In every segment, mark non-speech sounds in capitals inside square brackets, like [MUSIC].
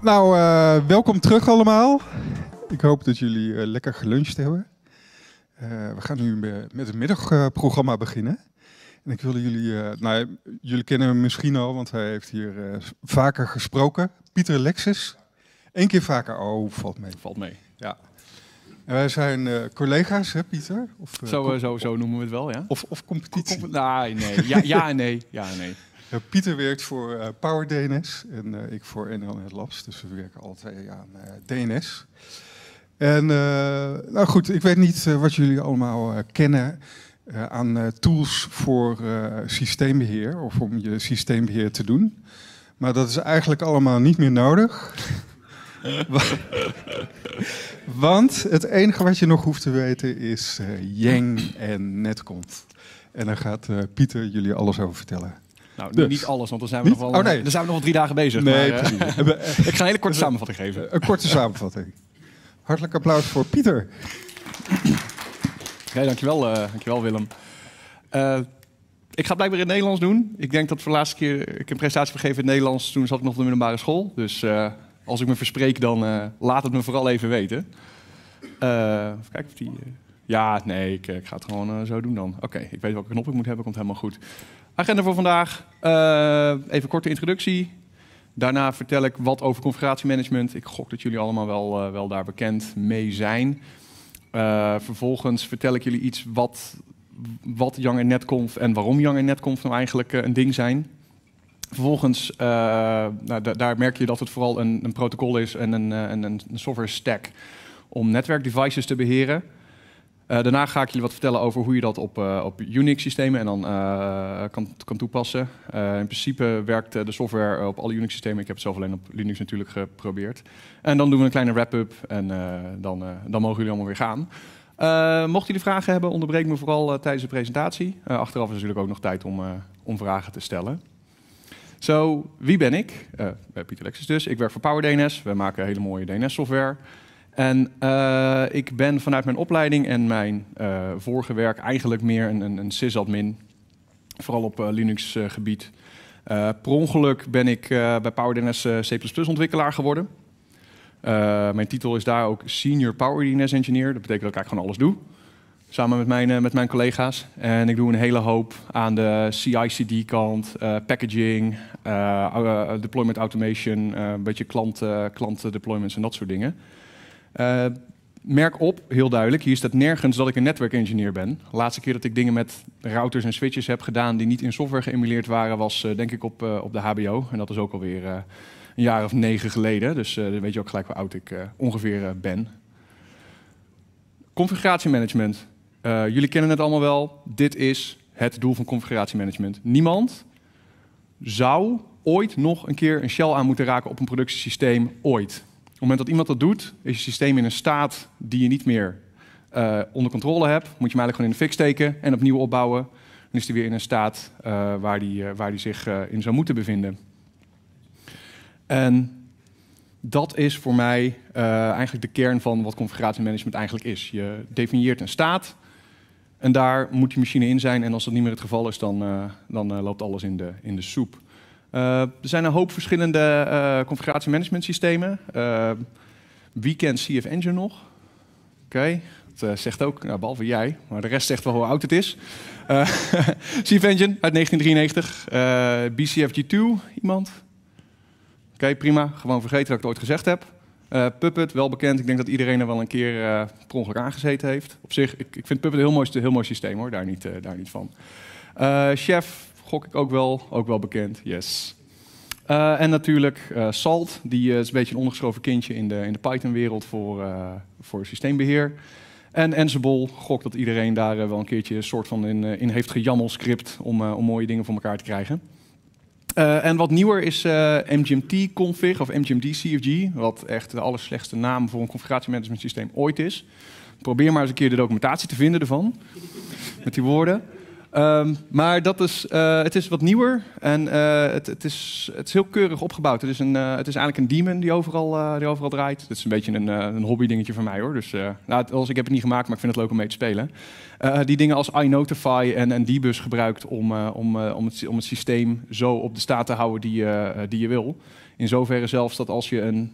Nou, eh, welkom terug allemaal. Ik hoop dat jullie eh, lekker geluncht hebben. Eh, we gaan nu met het middagprogramma beginnen. En ik wilde jullie, nou, jullie kennen hem misschien al, want hij heeft hier vaker gesproken. Pieter Lexis. Eén keer vaker. Oh, valt mee. Valt mee. Ja. En wij zijn collega's, hè, Pieter? Of, zo, zo, zo, noemen we het wel, ja. Of, of competitie? nee, Ja, en nee. Ja, nee. Eh, Pieter werkt voor eh, Power DNS en eh, ik voor NLNet Labs. Dus we werken alle twee aan DNS. En nou goed, ik weet niet wat jullie allemaal kennen. aan tools voor systeembeheer of om je systeembeheer te doen. Maar dat is eigenlijk allemaal niet meer nodig. [LAUGHS] Want het enige wat je nog hoeft te weten is Yang en Netconf. En daar gaat Pieter jullie alles over vertellen. Nou, dus. niet alles, want dan zijn we, nog wel, oh, nee. dan zijn we nog wel drie dagen bezig. Nee, maar, eh, precies. [LAUGHS] ik ga een hele korte dus samenvatting geven. Een korte samenvatting. Hartelijk applaus voor Pieter. dankjewel, eh, dankjewel Willem. Eh, ik ga blijkbaar in het Nederlands doen. Ik denk dat voor de laatste keer ik een prestatie gegeven in het Nederlands. Toen zat ik nog op de middelbare school. Dus als ik me verspreek, dan laat het me vooral even weten. even kijken of die... ja, nee, ik, ik, ga het gewoon zo doen dan. Oké, ik weet welke knop ik moet hebben. Komt helemaal goed. Agenda voor vandaag. Eh, even een korte introductie. Daarna vertel ik wat over configuratiemanagement. Ik gok dat jullie allemaal wel, eh, wel daar bekend mee zijn. Eh, vervolgens vertel ik jullie iets wat, wat Young en Netconf en waarom Young en Netconf nou eigenlijk een ding zijn. Vervolgens, nou, daar merk je dat het vooral een, een protocol is en een, een software stack om netwerkdevices te beheren. Eh, daarna ga ik jullie wat vertellen over hoe je dat op, eh, op Unix-systemen en dan eh, kan, kan toepassen. in principe werkt de software op alle Unix-systemen. Ik heb het zelf alleen op Linux natuurlijk geprobeerd. En dan doen we een kleine wrap-up en dan, dan mogen jullie allemaal weer gaan. mochten jullie vragen hebben, onderbreek me vooral tijdens de presentatie. achteraf is natuurlijk ook nog tijd om, om vragen te stellen. Zo, wie ben ik? Pieter Lexis dus. Ik werk voor PowerDNS. We maken hele mooie DNS-software. En eh, ik ben vanuit mijn opleiding en mijn uh, vorige werk eigenlijk meer een, een, een sysadmin, vooral op eh, Linux-gebied. per ongeluk ben ik bij PowerDNS C++-ontwikkelaar geworden. mijn titel is daar ook Senior PowerDNS Engineer. Dat betekent dat ik eigenlijk gewoon alles doe. Samen met mijn, met mijn collega's. En ik doe een hele hoop aan de CI-CD-kant, packaging, deployment automation, een beetje klant, klant deployments en dat soort dingen. Eh, merk op, heel duidelijk, hier staat nergens dat ik een netwerkengineer ben. De laatste keer dat ik dingen met routers en switches heb gedaan die niet in software geëmuleerd waren, was eh, denk ik op, eh, op de HBO. En dat is ook alweer uh, een jaar of negen geleden. Dus dan weet je ook gelijk hoe oud ik ongeveer ben. Configuratiemanagement. jullie kennen het allemaal wel. Dit is het doel van configuratiemanagement. Niemand zou ooit nog een keer een shell aan moeten raken op een productiesysteem. Ooit. Op het moment dat iemand dat doet, is je systeem in een staat die je niet meer eh, onder controle hebt. Moet je hem eigenlijk gewoon in de fik steken en opnieuw opbouwen. Dan is hij weer in een staat eh, waar hij eh, die zich in zou moeten bevinden. En dat is voor mij eigenlijk de kern van wat configuratiemanagement eigenlijk is. Je definieert een staat en daar moet die machine in zijn. En als dat niet meer het geval is, dan, dan loopt alles in de, in de soep. Eh, er zijn een hoop verschillende eh, configuratiemanagement systemen. Eh, wie kent CF Engine nog? Oké, dat zegt ook, nou, behalve jij, maar de rest zegt wel hoe oud het is. [LAUGHS] CF Engine uit 1993. BCFG2, iemand? Oké, prima. Gewoon vergeten dat ik het ooit gezegd heb. Puppet, wel bekend. Ik denk dat iedereen er wel een keer uh, per ongeluk aangezeten heeft. Op zich, ik, ik vind Puppet een heel mooi, systeem hoor, daar niet, daar niet van. Chef, gok ik ook wel, ook wel bekend, yes. Eh, en natuurlijk eh, Salt, die eh, is een beetje een ongeschoven kindje in de, in de Python-wereld voor, voor systeembeheer. En Ansible, gok dat iedereen daar wel een keertje een soort van in, in heeft script om, om mooie dingen voor elkaar te krijgen. en wat nieuwer is MGMT-config of MGMD-CFG, wat echt de allerslechtste naam voor een configuratiemanagement systeem ooit is. Probeer maar eens een keer de documentatie te vinden ervan, met die woorden. Ehm, maar dat is, eh, het is wat nieuwer en eh, het, het, is, het is heel keurig opgebouwd. Het is, een, eh, het is eigenlijk een demon die overal, die overal draait. Het is een beetje een, een hobby dingetje van mij hoor. Dus, nou, als, ik heb het niet gemaakt, maar ik vind het leuk om mee te spelen. die dingen als iNotify en, en Dbus gebruikt om, om, om, het, om het systeem zo op de staat te houden die, die je wil. In zoverre zelfs dat als je een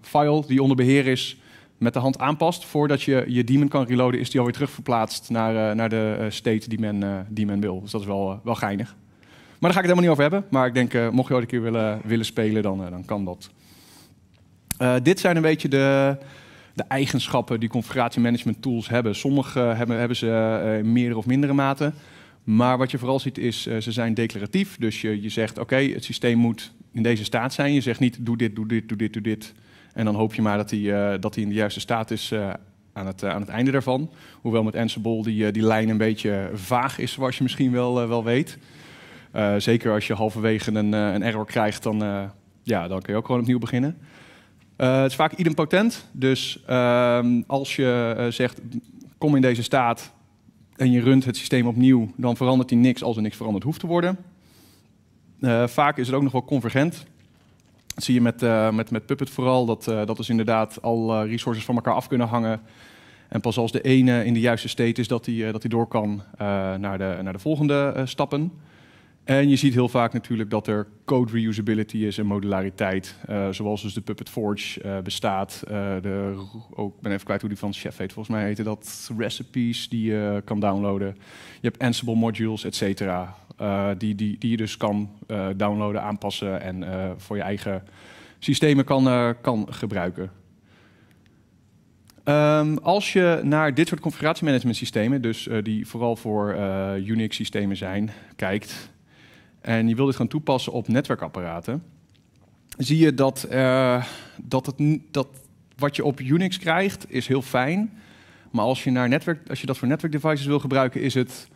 file die onder beheer is met de hand aanpast. Voordat je je demon kan reloaden, is die alweer terugverplaatst naar, uh, naar de eh, state die men, uh, die men wil. Dus dat is wel, wel geinig. Maar daar ga ik het helemaal niet over hebben. Maar ik denk, mocht je ooit een keer willen, willen spelen, dan, dan kan dat. dit zijn een beetje de, de eigenschappen die configuratiemanagement tools hebben. Sommige hebben, hebben ze in meerdere of mindere mate. Maar wat je vooral ziet is, ze zijn declaratief. Dus je, je zegt, oké, het systeem moet in deze staat zijn. Je zegt niet, doe dit, doe dit, doe dit, doe dit. En dan hoop je maar dat hij eh, dat in de juiste staat is eh, aan, het, eh, aan het einde daarvan. Hoewel met Ansible die, die lijn een beetje vaag is, zoals je misschien wel, wel weet. zeker als je halverwege een, een error krijgt, dan, ja, dan kun je ook gewoon opnieuw beginnen. het is vaak idempotent, dus ehm, als je zegt kom in deze staat en je runt het systeem opnieuw, dan verandert hij niks als er niks veranderd hoeft te worden. vaak is het ook nog wel convergent, dat zie je met, eh, met, met Puppet vooral, dat, eh, dat dus inderdaad al eh, resources van elkaar af kunnen hangen. En pas als de ene in de juiste state is, dat die, dat die door kan naar, de, naar de volgende stappen. En je ziet heel vaak natuurlijk dat er code reusability is en modulariteit. zoals dus de Puppet Forge bestaat. de, ook, oh, ik ben even kwijt hoe die van chef heet. Volgens mij heette dat recipes die je kan downloaden. Je hebt Ansible modules, et cetera. Eh, die, die, die je dus kan eh, downloaden, aanpassen en eh, voor je eigen systemen kan, kan gebruiken. Ehm, als je naar dit soort configuratiemanagement systemen, dus die vooral voor Unix systemen zijn, kijkt en je wil dit gaan toepassen op netwerkapparaten, zie je dat, dat, het, dat wat je op Unix krijgt is heel fijn, maar als je, naar netwerk, als je dat voor netwerkdevices wil gebruiken, is het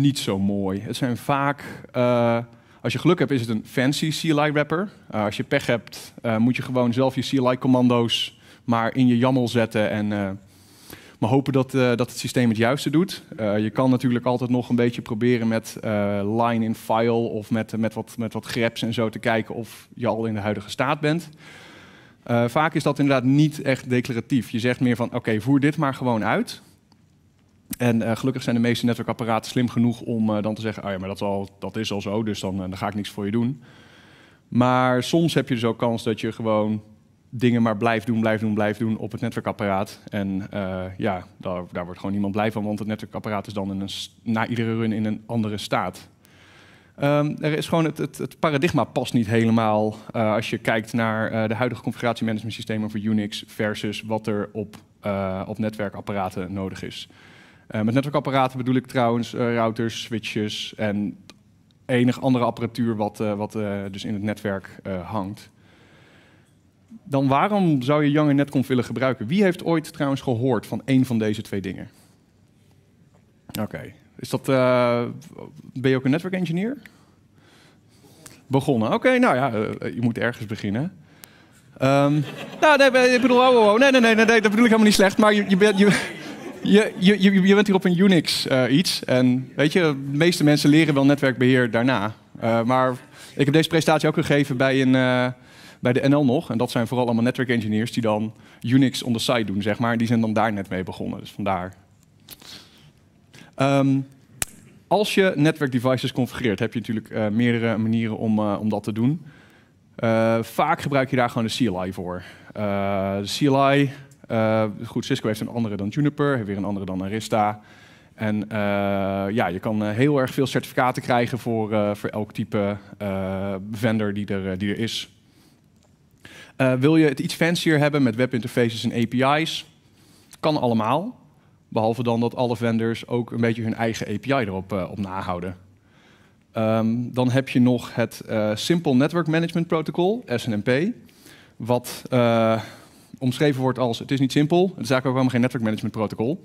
niet zo mooi. Het zijn vaak, eh, als je geluk hebt, is het een fancy CLI wrapper. Eh, als je pech hebt, eh, moet je gewoon zelf je CLI commando's maar in je YAML zetten en maar hopen dat, dat het systeem het juiste doet. je kan natuurlijk altijd nog een beetje proberen met line in file of met, met, wat, met wat greps en zo te kijken of je al in de huidige staat bent. vaak is dat inderdaad niet echt declaratief. Je zegt meer van oké, voer dit maar gewoon uit. En eh, gelukkig zijn de meeste netwerkapparaten slim genoeg om eh, dan te zeggen: ah ja, maar dat is al, dat is al zo, dus dan, eh, dan ga ik niks voor je doen. Maar soms heb je dus ook kans dat je gewoon dingen maar blijft doen, blijft doen, blijft doen op het netwerkapparaat. En ja, daar, daar wordt gewoon niemand blij van, want het netwerkapparaat is dan in een, na iedere run in een andere staat. Ehm, er is gewoon het, het, paradigma past niet helemaal als je kijkt naar de huidige configuratiemanagement systemen voor Unix versus wat er op, op netwerkapparaten nodig is. Eh, met netwerkapparaten bedoel ik trouwens eh, routers, switches en enig andere apparatuur wat, eh, wat dus in het netwerk hangt dan waarom zou je Young Netconf willen gebruiken? Wie heeft ooit trouwens gehoord van één van deze twee dingen? Oké, is dat. ben je ook een network engineer? Begonnen. Oké, nou ja, je moet ergens beginnen. Um, nou, nee, ik bedoel, oh, oh, oh nee, nee, nee, nee, dat bedoel ik helemaal niet slecht. Maar je, je bent. Je, je, je, je, bent hier op een Unix eh, iets. En weet je, de meeste mensen leren wel netwerkbeheer daarna. Eh, maar ik heb deze presentatie ook gegeven bij, een, eh, bij de NL nog. En dat zijn vooral allemaal engineers die dan Unix on the side doen, zeg maar. die zijn dan daar net mee begonnen. Dus vandaar. Ehm, als je netwerkdevices configureert, heb je natuurlijk meerdere manieren om, om dat te doen. vaak gebruik je daar gewoon de CLI voor. de CLI eh, goed, Cisco heeft een andere dan Juniper, heeft weer een andere dan Arista. En eh, ja, je kan eh, heel erg veel certificaten krijgen voor, voor elk type vendor die er, die er is. wil je het iets fancier hebben met webinterfaces en API's? Kan allemaal. Behalve dan dat alle vendors ook een beetje hun eigen API erop op nahouden. Um, dan heb je nog het Simple Network Management Protocol, SNMP. Wat omschreven wordt als het is niet simpel. Het is eigenlijk ook helemaal geen network management protocol.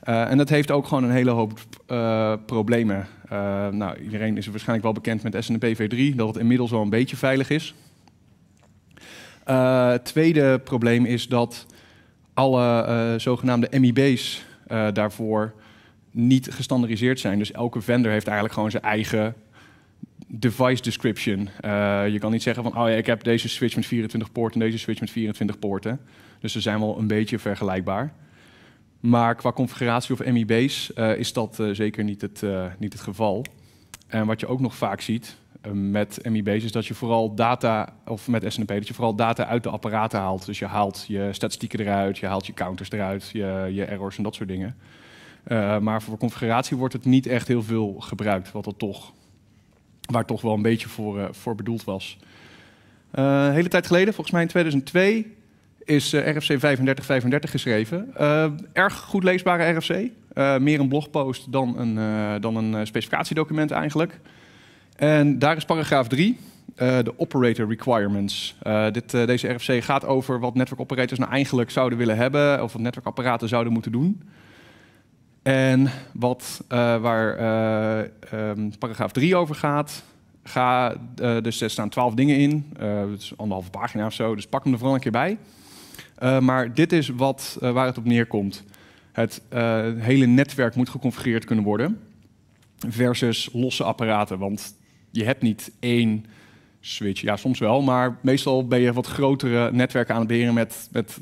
Eh, en dat heeft ook gewoon een hele hoop eh, problemen. Eh, nou, iedereen is waarschijnlijk wel bekend met SNMP v3, dat het inmiddels al een beetje veilig is. het tweede probleem is dat alle zogenaamde MIB's daarvoor niet gestandardiseerd zijn. Dus elke vendor heeft eigenlijk gewoon zijn eigen device description. Eh, je kan niet zeggen van, oh ja, ik heb deze switch met 24 poorten en deze switch met 24 poorten. Dus ze zijn wel een beetje vergelijkbaar. Maar qua configuratie of MIB's eh, is dat eh, zeker niet het, niet het geval. En wat je ook nog vaak ziet met MIB's is dat je vooral data, of met SNP, dat je vooral data uit de apparaten haalt. Dus je haalt je statistieken eruit, je haalt je counters eruit, je, je errors en dat soort dingen. maar voor configuratie wordt het niet echt heel veel gebruikt, wat dat toch Waar toch wel een beetje voor, eh, voor bedoeld was. Een eh, hele tijd geleden, volgens mij in 2002, is eh, RFC 3535 geschreven. erg goed leesbare RFC. meer een blogpost dan een, dan een specificatiedocument eigenlijk. En daar is paragraaf 3, de operator requirements. dit, deze RFC gaat over wat netwerkoperators nou eigenlijk zouden willen hebben, of wat netwerkapparaten zouden moeten doen. En wat, eh, waar eh, ehm, paragraaf 3 over gaat, ga, eh, dus er staan twaalf dingen in, dus anderhalve pagina of zo, dus pak hem er vooral een keer bij. maar dit is wat, waar het op neerkomt. Het hele netwerk moet geconfigureerd kunnen worden versus losse apparaten, want je hebt niet één switch. Ja, soms wel, maar meestal ben je wat grotere netwerken aan het beheren met, met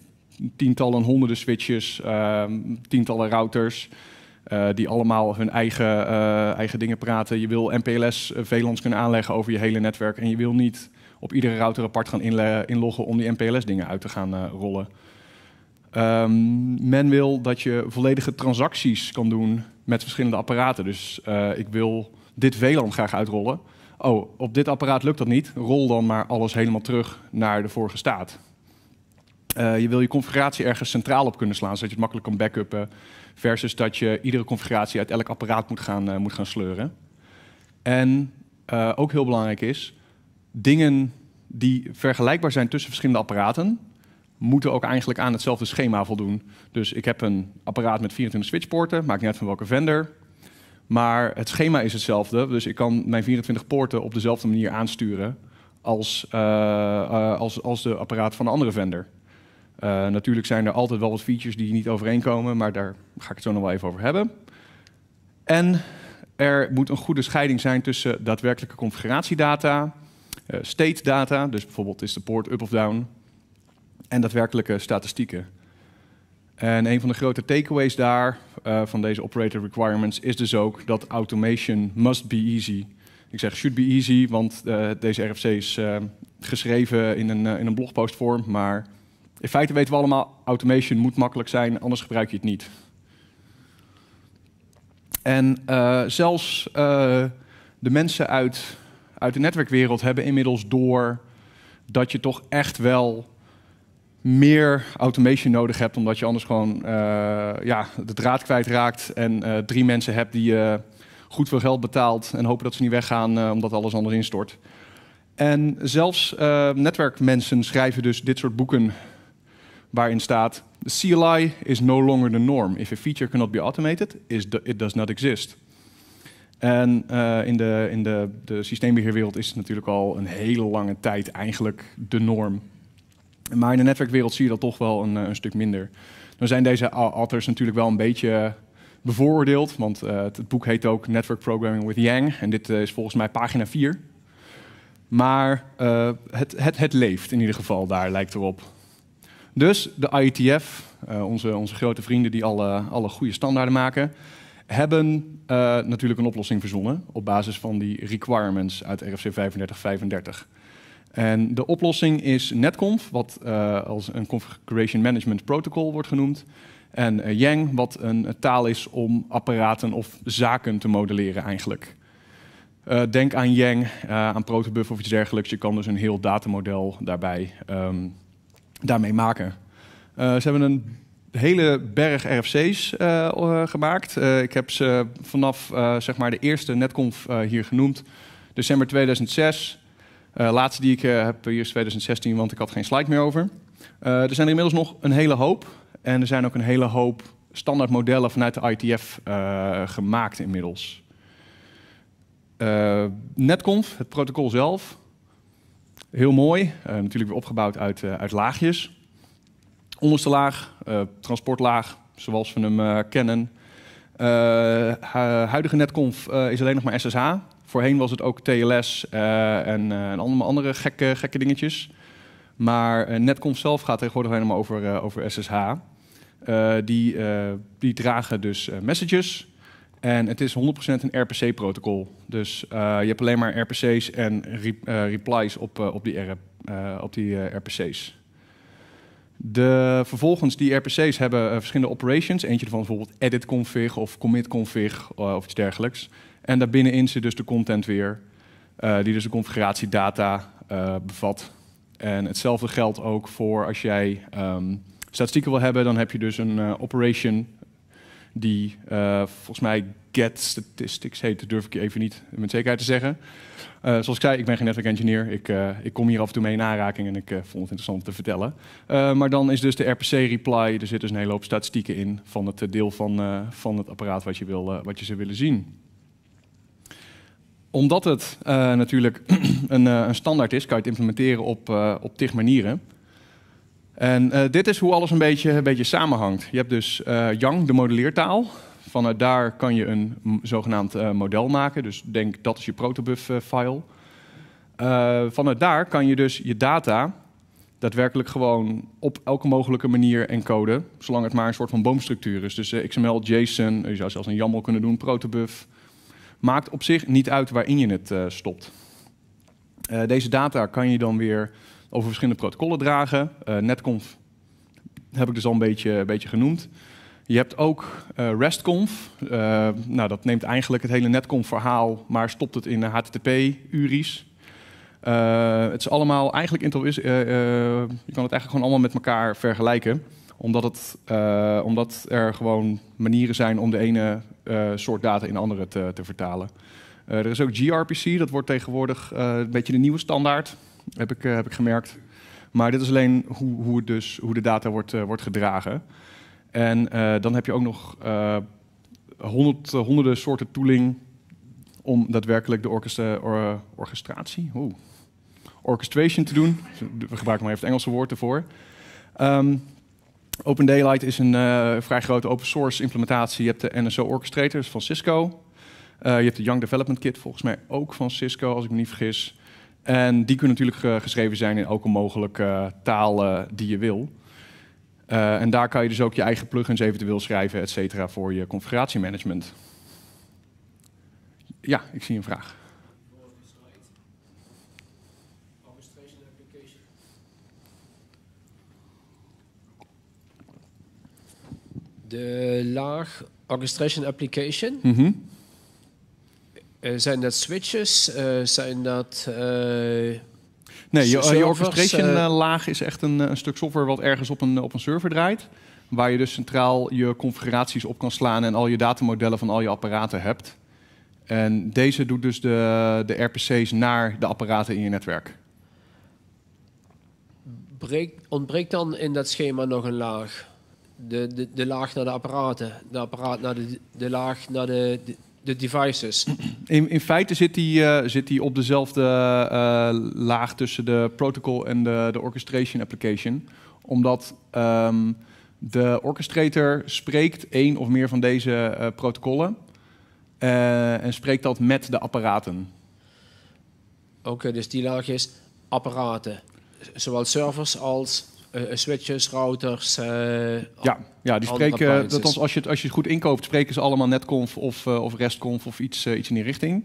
tientallen, honderden switches, ehm, tientallen routers. Eh, die allemaal hun eigen, eh, eigen dingen praten. Je wil MPLS eh, VLANs kunnen aanleggen over je hele netwerk. En je wil niet op iedere router apart gaan inloggen om die MPLS dingen uit te gaan rollen. Ehm, men wil dat je volledige transacties kan doen met verschillende apparaten. Dus ik wil dit VLAN graag uitrollen. Oh, op dit apparaat lukt dat niet. Rol dan maar alles helemaal terug naar de vorige staat. Eh, je wil je configuratie ergens centraal op kunnen slaan, zodat je het makkelijk kan backuppen. Versus dat je iedere configuratie uit elk apparaat moet gaan, eh, moet gaan sleuren. En eh, ook heel belangrijk is, dingen die vergelijkbaar zijn tussen verschillende apparaten, moeten ook eigenlijk aan hetzelfde schema voldoen. Dus ik heb een apparaat met 24 switchpoorten, maakt niet uit van welke vendor. Maar het schema is hetzelfde, dus ik kan mijn 24 poorten op dezelfde manier aansturen als, als, als de apparaat van een andere vendor. Eh, natuurlijk zijn er altijd wel wat features die niet overeenkomen, maar daar ga ik het zo nog wel even over hebben. En er moet een goede scheiding zijn tussen daadwerkelijke configuratiedata, eh, state data, dus bijvoorbeeld is de poort up of down, en daadwerkelijke statistieken. En een van de grote takeaways daar eh, van deze operator requirements is dus ook dat automation must be easy. Ik zeg should be easy, want deze RFC is geschreven in een, in een blogpostvorm, maar in feite weten we allemaal, automation moet makkelijk zijn, anders gebruik je het niet. En eh, zelfs eh, de mensen uit, uit de netwerkwereld hebben inmiddels door dat je toch echt wel meer automation nodig hebt, omdat je anders gewoon eh, ja, de draad kwijtraakt en drie mensen hebt die je goed veel geld betaalt en hopen dat ze niet weggaan omdat alles anders instort. En zelfs netwerkmensen schrijven dus dit soort boeken waarin staat: The CLI is no longer the norm. If a feature cannot be automated, it does not exist. En eh, in, de, in de, de systeembeheerwereld is het natuurlijk al een hele lange tijd eigenlijk de norm. Maar in de netwerkwereld zie je dat toch wel een, eh, een stuk minder. Dan zijn deze alters natuurlijk wel een beetje bevooroordeeld, want eh, het boek heet ook Network Programming with Yang en dit is volgens mij pagina 4. Maar het, het, het leeft in ieder geval daar, lijkt erop. Dus de IETF, eh, onze, onze grote vrienden die alle, alle goede standaarden maken, hebben eh, natuurlijk een oplossing verzonnen op basis van die requirements uit RFC 3535. En de oplossing is NetConf, wat eh, als een Configuration Management Protocol wordt genoemd. En Yang, wat een, taal is om apparaten of zaken te modelleren eigenlijk. denk aan Yang, aan Protobuf of iets dergelijks. Je kan dus een heel datamodel daarbij um, daarmee maken. Eh, ze hebben een hele berg RFC's eh, eh, gemaakt. ik heb ze vanaf zeg maar de eerste netconf hier genoemd. December 2006. laatste die ik heb hier is 2016, want ik had geen slide meer over. er zijn er inmiddels nog een hele hoop. En er zijn ook een hele hoop standaard modellen vanuit de ITF gemaakt inmiddels. netconf, het protocol zelf, Heel mooi, eh, natuurlijk weer opgebouwd uit, eh, uit laagjes. Onderste laag, eh, transportlaag, zoals we hem kennen. huidige netconf is alleen nog maar SSH. Voorheen was het ook TLS en, en, allemaal andere gekke, gekke dingetjes. Maar netconf zelf gaat tegenwoordig maar over, over SSH. die, die dragen dus messages en het is 100% een RPC-protocol. Dus eh, je hebt alleen maar RPC's en eh, replies op, eh, op die, op die RPC's. De, vervolgens, die RPC's hebben verschillende operations. Eentje van bijvoorbeeld edit config of commit config of iets dergelijks. En daarbinnenin zit dus de content weer, die dus de configuratiedata bevat. En hetzelfde geldt ook voor als jij ehm, statistieken wil hebben, dan heb je dus een operation die uh, volgens mij Get Statistics heet, dat durf ik even niet met zekerheid te zeggen. Eh, zoals ik zei, ik ben geen network engineer. Ik, eh, ik kom hier af en toe mee in aanraking en ik vond het interessant om te vertellen. maar dan is dus de RPC reply, er zit dus een hele hoop statistieken in van het deel van, van het apparaat wat je, wil, wat je zou willen zien omdat het natuurlijk [CLEARS THROAT] een, een, standaard is, kan je het implementeren op, op tig manieren. En eh, dit is hoe alles een beetje, een beetje samenhangt. Je hebt dus uh, Yang, de modelleertaal. Vanuit daar kan je een zogenaamd eh, model maken. Dus denk, dat is je protobuf-file. vanuit daar kan je dus je data daadwerkelijk gewoon op elke mogelijke manier encoden. Zolang het maar een soort van boomstructuur is. Dus XML, JSON, je zou zelfs een YAML kunnen doen, protobuf. Maakt op zich niet uit waarin je het stopt. deze data kan je dan weer over verschillende protocollen dragen. Eh, Netconf heb ik dus al een beetje, een beetje genoemd. Je hebt ook uh, RESTconf. Eh, nou, dat neemt eigenlijk het hele Netconf-verhaal, maar stopt het in HTTP-URI's. het is allemaal eigenlijk, je kan het eigenlijk gewoon allemaal met elkaar vergelijken. Omdat, het, omdat er gewoon manieren zijn om de ene soort data in de andere te, te vertalen. er is ook gRPC, dat wordt tegenwoordig een beetje de nieuwe standaard heb ik, eh, heb ik gemerkt. Maar dit is alleen hoe, hoe, dus, hoe de data wordt, eh, wordt gedragen. En eh, dan heb je ook nog honderden soorten tooling om daadwerkelijk de orchestratie, orchestration te doen. We gebruiken maar even het Engelse woord ervoor. Um, Open Daylight is een vrij grote open source implementatie. Je hebt de NSO Orchestrators van Cisco. je hebt de Young Development Kit volgens mij ook van Cisco, als ik me niet vergis. En die kunnen natuurlijk geschreven zijn in elke mogelijke eh, taal eh, die je wil. Eh, en daar kan je dus ook je eigen plugins eventueel schrijven, et cetera, voor je configuratiemanagement. Ja, ik zie een vraag. De laag orchestration application. Mhm. Eh, zijn dat switches? Eh, zijn dat. Eh, nee, je, je orchestration laag is echt een, een, stuk software wat ergens op een, op een server draait. Waar je dus centraal je configuraties op kan slaan en al je datamodellen van al je apparaten hebt. En deze doet dus de, de RPC's naar de apparaten in je netwerk. Breek, ontbreekt dan in dat schema nog een laag? De, de, de laag naar de apparaten, de apparaat naar de, de laag naar de, de de devices. In, in feite zit die, eh, zit die op dezelfde eh, laag tussen de protocol en de, de orchestration application. Omdat ehm, de orchestrator spreekt één of meer van deze eh, protocollen. en spreekt dat met de apparaten. Oké, dus die laag is apparaten. Zowel servers als eh, eh, switches, routers. Eh, ja, ja, die spreken, dat als, als, je het, als je het goed inkoopt, spreken ze allemaal netconf of, of restconf of iets, iets in die richting.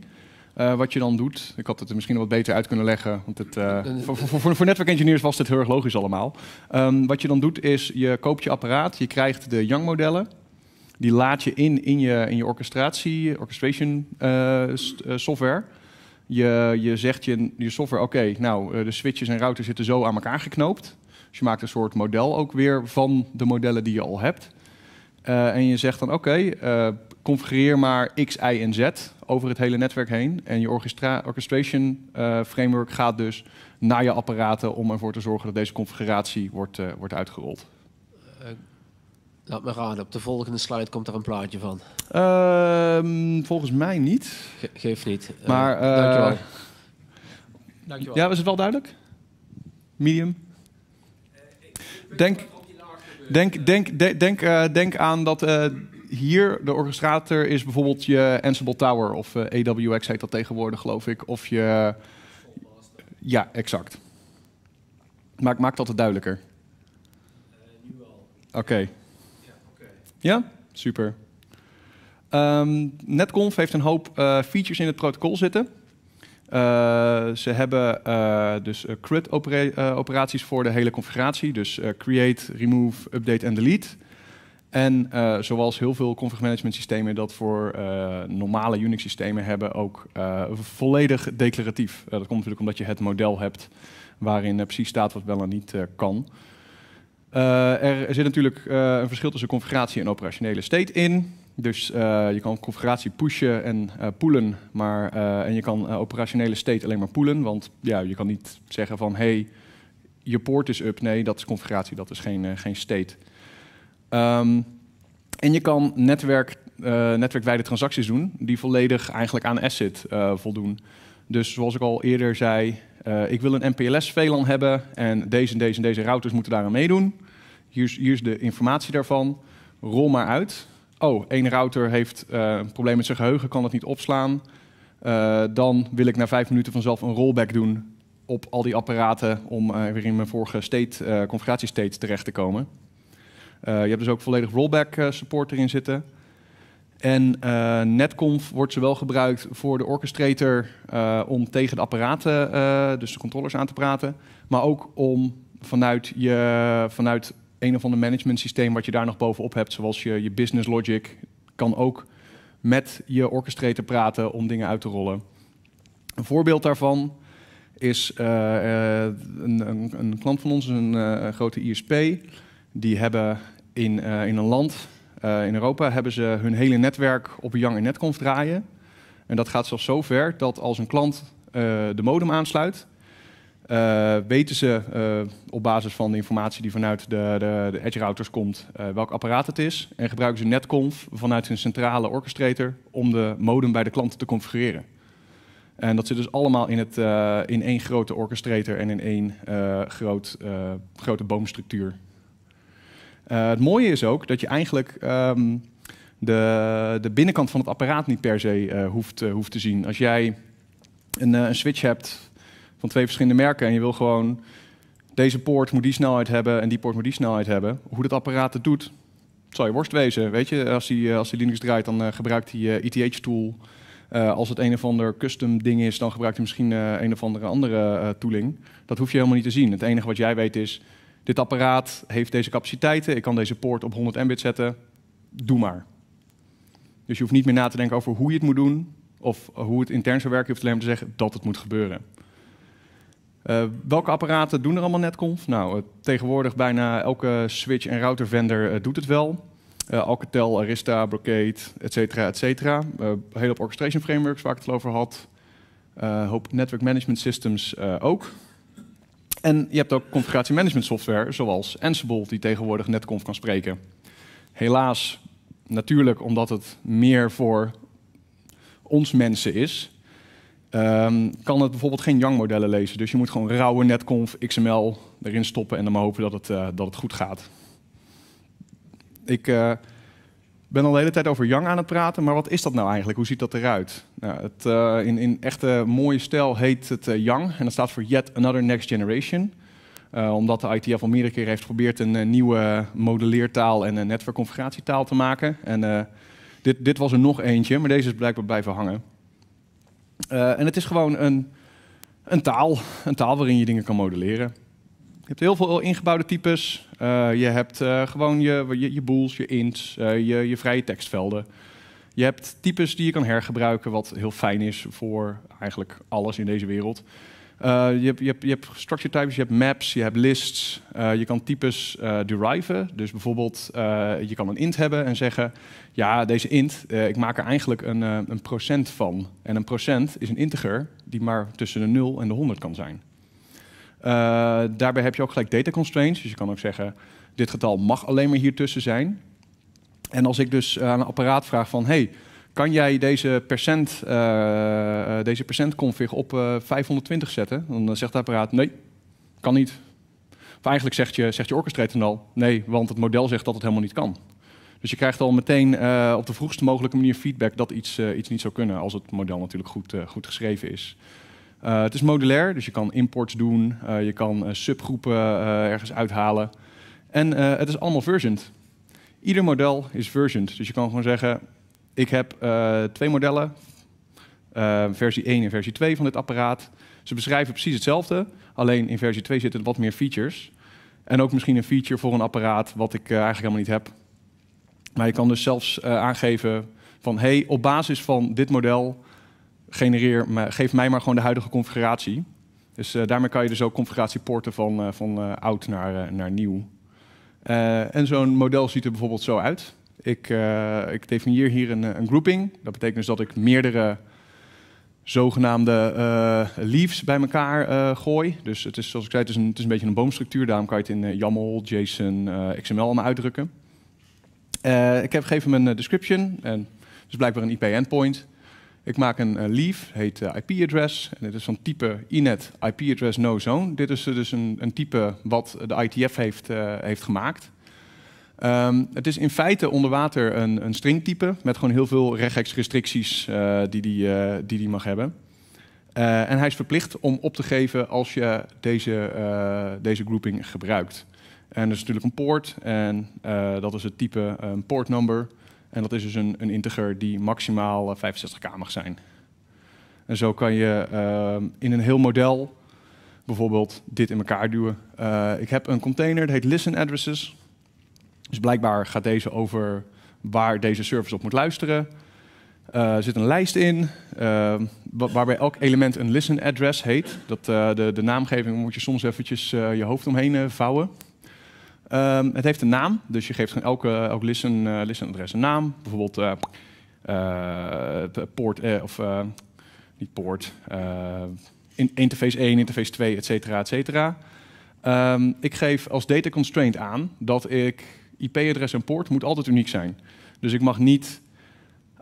wat je dan doet. Ik had het er misschien wat beter uit kunnen leggen. Want het, voor, voor, engineers was dit heel erg logisch allemaal. Ehm, wat je dan doet is, je koopt je apparaat, je krijgt de Young-modellen. Die laad je in in je, in je orchestratie, orchestration software. Je, je zegt je, je software, oké, nou, de switches en routers zitten zo aan elkaar geknoopt je maakt een soort model ook weer van de modellen die je al hebt. Eh, en je zegt dan, oké, eh, configureer maar X, Y en Z over het hele netwerk heen. En je orchestration eh, framework gaat dus naar je apparaten om ervoor te zorgen dat deze configuratie wordt, wordt uitgerold. laat me raden, op de volgende slide komt er een plaatje van. Ehm, volgens mij niet. Geeft geef niet. Maar, dankjewel. dankjewel. Ja, was het wel duidelijk? Medium? Denk, denk, denk, denk, eh, denk aan dat eh, hier de orchestrator is bijvoorbeeld je Ansible Tower of uh, eh, AWX heet dat tegenwoordig, geloof ik. Of je. Ja, exact. Maak, maak dat het duidelijker. nu Oké. Ja, super. Ehm, NetConf heeft een hoop features in het protocol zitten. Eh, ze hebben eh, dus eh, CRUD operaties voor de hele configuratie. Dus create, remove, update en delete. En zoals heel veel config management systemen dat voor normale Unix systemen hebben, ook volledig declaratief. dat komt natuurlijk omdat je het model hebt waarin precies staat wat wel en niet kan. er zit natuurlijk een verschil tussen configuratie en operationele state in. Dus eh, je kan configuratie pushen en eh, poelen, maar, eh, en je kan operationele state alleen maar poelen, want ja, je kan niet zeggen van hey, je poort is up. Nee, dat is configuratie, dat is geen, geen state. Ehm, en je kan netwerk, netwerkwijde transacties doen die volledig eigenlijk aan asset voldoen. Dus zoals ik al eerder zei, ik wil een MPLS VLAN hebben en deze en deze en deze routers moeten daaraan meedoen. Hier is, hier is de informatie daarvan. Rol maar uit oh, één router heeft eh, een probleem met zijn geheugen, kan dat niet opslaan. Eh, dan wil ik na vijf minuten vanzelf een rollback doen op al die apparaten om eh, weer in mijn vorige state, configuratie state terecht te komen. je hebt dus ook volledig rollback support erin zitten. En netconf wordt zowel gebruikt voor de orchestrator om tegen de apparaten, dus de controllers aan te praten, maar ook om vanuit, je, vanuit een of ander management systeem wat je daar nog bovenop hebt, zoals je, je business logic, kan ook met je orchestrator praten om dingen uit te rollen. Een voorbeeld daarvan is eh, eh, een, een, een, klant van ons, een eh, grote ISP. Die hebben in, in een land, in Europa, hebben ze hun hele netwerk op een Young Netconf draaien. En dat gaat zelfs zo ver dat als een klant de modem aansluit, eh, weten ze eh, op basis van de informatie die vanuit de, de, de edge routers komt eh, welk apparaat het is. En gebruiken ze netconf vanuit hun centrale orchestrator om de modem bij de klant te configureren. En dat zit dus allemaal in, het, in één grote orchestrator en in één groot, grote boomstructuur. het mooie is ook dat je eigenlijk ehm, de, de, binnenkant van het apparaat niet per se hoeft, hoeft te zien. Als jij een, een switch hebt van twee verschillende merken en je wil gewoon deze poort moet die snelheid hebben en die poort moet die snelheid hebben. Hoe dat apparaat het doet, zal je worst wezen. Weet je, als die eh, als hij Linux draait, dan eh, gebruikt hij uh, eh, ETH-tool. als het een of ander custom ding is, dan gebruikt hij misschien een of andere andere tooling. Dat hoef je helemaal niet te zien. Het enige wat jij weet is, dit apparaat heeft deze capaciteiten. Ik kan deze poort op 100 mbit zetten. Doe maar. Dus je hoeft niet meer na te denken over hoe je het moet doen of hoe het intern zou werken. Je hoeft alleen maar te zeggen dat het moet gebeuren. Eh, welke apparaten doen er allemaal netconf? Nou, eh, tegenwoordig bijna elke switch- en routervender uh, doet het wel. Alcatel, Arista, Brocade, et cetera, et cetera. een hele orchestration frameworks waar ik het over had. Een hoop network management systems ook. En je hebt ook configuratie management software, zoals Ansible, die tegenwoordig netconf kan spreken. Helaas, natuurlijk omdat het meer voor ons mensen is, Um, kan het bijvoorbeeld geen Young-modellen lezen. Dus je moet gewoon rauwe netconf XML erin stoppen en dan maar hopen dat het, eh, dat het goed gaat. Ik eh, ben al de hele tijd over Young aan het praten, maar wat is dat nou eigenlijk? Hoe ziet dat eruit? Nou, het, eh, in, in echte mooie stijl heet het Young en dat staat voor Yet Another Next Generation. omdat de ITF al meerdere keer heeft geprobeerd een nieuwe modelleertaal en een netwerkconfiguratietaal te maken. En dit, dit was er nog eentje, maar deze is blijkbaar blijven hangen. Eh, en het is gewoon een, een taal. Een taal waarin je dingen kan modelleren. Je hebt heel veel ingebouwde types. Eh, je hebt eh, gewoon je, je, boels, je ints, je, je vrije tekstvelden. Je hebt types die je kan hergebruiken, wat heel fijn is voor eigenlijk alles in deze wereld. Eh, je, hebt, je, je hebt structure types, je hebt maps, je hebt lists. Eh, je kan types uh, deriven. Dus bijvoorbeeld, je kan een int hebben en zeggen... ja, deze int, ik maak er eigenlijk een, een, procent van. En een procent is een integer die maar tussen de 0 en de 100 kan zijn. daarbij heb je ook gelijk data constraints. Dus je kan ook zeggen, dit getal mag alleen maar hier tussen zijn. En als ik dus aan een apparaat vraag van... hey, kan jij deze, percent, uh, deze config op 520 eh, zetten? Dan zegt het apparaat, nee, kan niet. Of eigenlijk zegt je, zegt je orchestrator dan al, nee, want het model zegt dat het helemaal niet kan. Dus je krijgt al meteen op de vroegste mogelijke manier feedback dat iets, iets niet zou kunnen, als het model natuurlijk goed, goed geschreven is. het is modulair, dus je kan imports doen, je kan subgroepen ergens uithalen. En het is allemaal versioned. Ieder model is versioned, dus je kan gewoon zeggen, ik heb eh, twee modellen, eh, versie 1 en versie 2 van dit apparaat. Ze beschrijven precies hetzelfde, alleen in versie 2 zitten wat meer features. En ook misschien een feature voor een apparaat wat ik eh, eigenlijk helemaal niet heb. Maar je kan dus zelfs aangeven van, hey, op basis van dit model genereer, geef mij maar gewoon de huidige configuratie. Dus daarmee kan je dus ook configuratie porten van, van oud naar, naar nieuw. en zo'n model ziet er bijvoorbeeld zo uit. Ik, uh, ik definieer hier een, een, grouping. Dat betekent dus dat ik meerdere zogenaamde eh, leaves bij elkaar eh, gooi. Dus het is, zoals ik zei, het is, een, het is een beetje een boomstructuur. Daarom kan je het in YAML, JSON, XML allemaal uitdrukken. ik heb gegeven hem een description. En dus blijkbaar een IP-endpoint. Ik maak een leaf, heet IP-address. En dit is van type INET IP-address no zone. Dit is dus een, een type wat de ITF heeft, heeft gemaakt. Ehm, het is in feite onder water een, een stringtype met gewoon heel veel regex restricties eh, die, die, eh, die die mag hebben. Eh, en hij is verplicht om op te geven als je deze, deze grouping gebruikt. En er is natuurlijk een port. en dat is het type een port number. En dat is dus een, een integer die maximaal 65k mag zijn. En zo kan je ehm, in een heel model bijvoorbeeld dit in elkaar duwen. ik heb een container, dat heet listen addresses. Dus blijkbaar gaat deze over waar deze service op moet luisteren. Eh, er zit een lijst in, eh, waarbij elk element een listen address heet. Dat, eh, de, de, naamgeving moet je soms eventjes je hoofd omheen vouwen. Ehm, het heeft een naam, dus je geeft elke, elk listen, listen address een naam. Bijvoorbeeld poort, of niet poort, interface 1, interface 2, et cetera, et cetera. Ehm, ik geef als data constraint aan dat ik IP-adres en poort moet altijd uniek zijn. Dus ik mag niet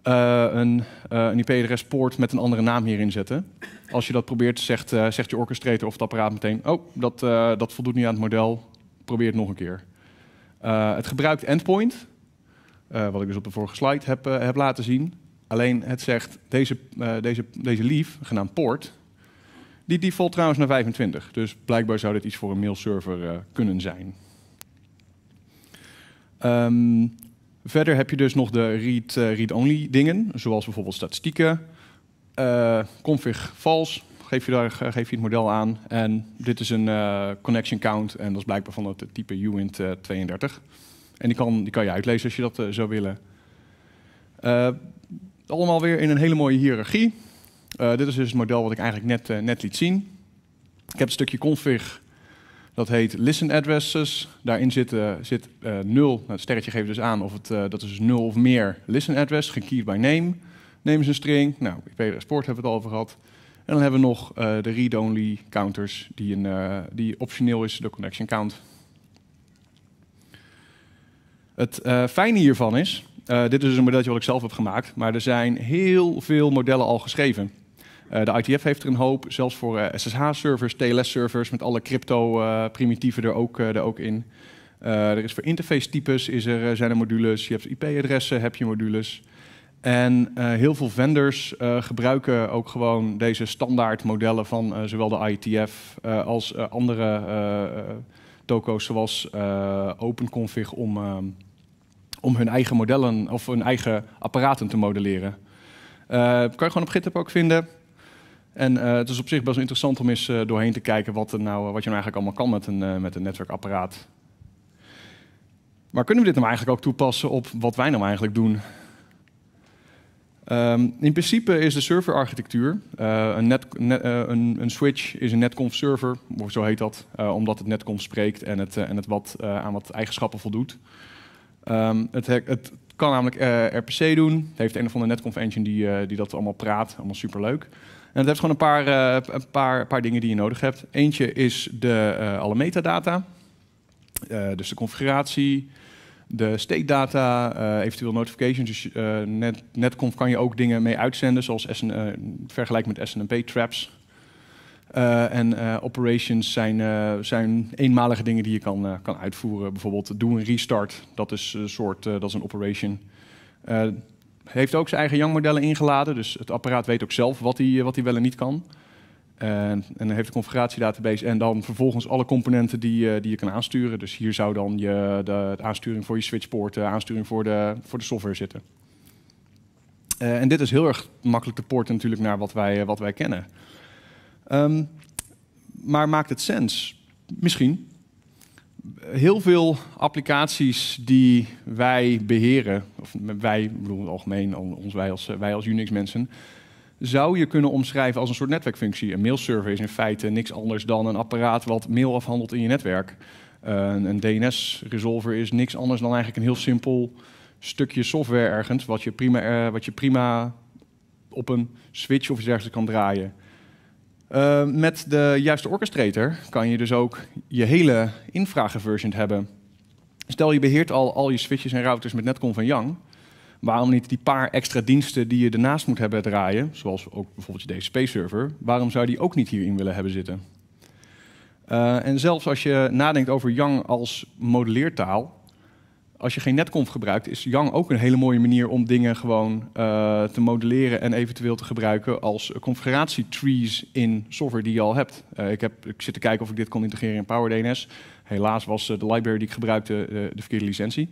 eh, een, eh, een IP-adres poort met een andere naam hierin zetten. Als je dat probeert, zegt, eh, zegt je orchestrator of het apparaat meteen... oh, dat, dat voldoet niet aan het model, probeer het nog een keer. het gebruikt endpoint, wat ik dus op de vorige slide heb, heb laten zien. Alleen het zegt, deze, deze, deze lief, genaamd poort, die default trouwens naar 25. Dus blijkbaar zou dit iets voor een mailserver uh, kunnen zijn. Um, verder heb je dus nog de read, eh, read-only dingen, zoals bijvoorbeeld statistieken. Eh, config vals, geef je, daar, eh, geef je het model aan. En dit is een connection count en dat is blijkbaar van het type uint 32. En die kan, die kan je uitlezen als je dat zou willen. allemaal weer in een hele mooie hiërarchie. dit is dus het model wat ik eigenlijk net, net liet zien. Ik heb een stukje config dat heet listen addresses. Daarin zit, uh, zit 0, eh, nou, het sterretje geeft dus aan of het, eh, dat is 0 dus of meer listen address, gekeyed by name. Neem eens een string, nou, ip sport hebben we het al over gehad. En dan hebben we nog de read-only counters, die, een, die optioneel is, de connection count. Het fijne hiervan is, dit is dus een modelletje wat ik zelf heb gemaakt, maar er zijn heel veel modellen al geschreven. Eh, de ITF heeft er een hoop, zelfs voor eh, SSH-servers, TLS-servers met alle crypto-primitieven eh, er, ook, er ook in. er is voor interface-types is er, zijn er modules, je hebt IP-adressen, heb je modules. En heel veel vendors gebruiken ook gewoon deze standaard modellen van zowel de IETF als andere toko's zoals OpenConfig om, om hun eigen modellen of hun eigen apparaten te modelleren. kan je gewoon op GitHub ook vinden. En eh, het is op zich best wel interessant om eens eh, doorheen te kijken wat, er nou, eh, wat je nou eigenlijk allemaal kan met een, met een netwerkapparaat. Maar kunnen we dit nou eigenlijk ook toepassen op wat wij nou eigenlijk doen? Ehm, in principe is de serverarchitectuur, een, net, een, een, switch is een netconf server, of zo heet dat, omdat het netconf spreekt en het, en het wat, aan wat eigenschappen voldoet. Ehm, het, het, kan namelijk RPC doen, het heeft een of andere netconf engine die, die dat allemaal praat, allemaal superleuk dat heeft gewoon een paar, eh, een paar, paar dingen die je nodig hebt. Eentje is de, eh, alle metadata. Eh, dus de configuratie, de state data, eventueel notifications. Dus, net, netconf kan je ook dingen mee uitzenden, zoals vergelijk met SNMP traps. en operations zijn, zijn eenmalige dingen die je kan, kan uitvoeren. Bijvoorbeeld doe een restart, dat is een soort, dat is een operation heeft ook zijn eigen Young-modellen ingeladen. Dus het apparaat weet ook zelf wat hij, eh, wat hij wel en niet kan. En, en dan heeft de configuratiedatabase en dan vervolgens alle componenten die, eh, die je kan aansturen. Dus hier zou dan je, de, aansturing voor je switchpoort, de aansturing voor de, voor de software zitten. Eh, en dit is heel erg makkelijk te porten natuurlijk naar wat wij, wat wij kennen. Ehm, maar maakt het sens? Misschien heel veel applicaties die wij beheren, of wij, bedoel het algemeen, ons, wij als, wij als Unix-mensen, zou je kunnen omschrijven als een soort netwerkfunctie. Een mailserver is in feite niks anders dan een apparaat wat mail afhandelt in je netwerk. Eh, een DNS-resolver is niks anders dan eigenlijk een heel simpel stukje software ergens, wat je prima, eh, wat je prima op een switch of iets dergelijks kan draaien. Ehm, met de juiste orchestrator kan je dus ook je hele infra geversioned hebben. Stel je beheert al al je switches en routers met Netcon van Yang. Waarom niet die paar extra diensten die je ernaast moet hebben draaien, zoals ook bijvoorbeeld je DHCP-server, waarom zou je die ook niet hierin willen hebben zitten? Ehm, en zelfs als je nadenkt over Yang als modelleertaal, als je geen netconf gebruikt, is Yang ook een hele mooie manier om dingen gewoon eh, te modelleren en eventueel te gebruiken als configuratietrees in software die je al hebt. Eh, ik, heb ik zit te kijken of ik dit kon integreren in PowerDNS. Helaas was eh, de library die ik gebruikte de verkeerde licentie.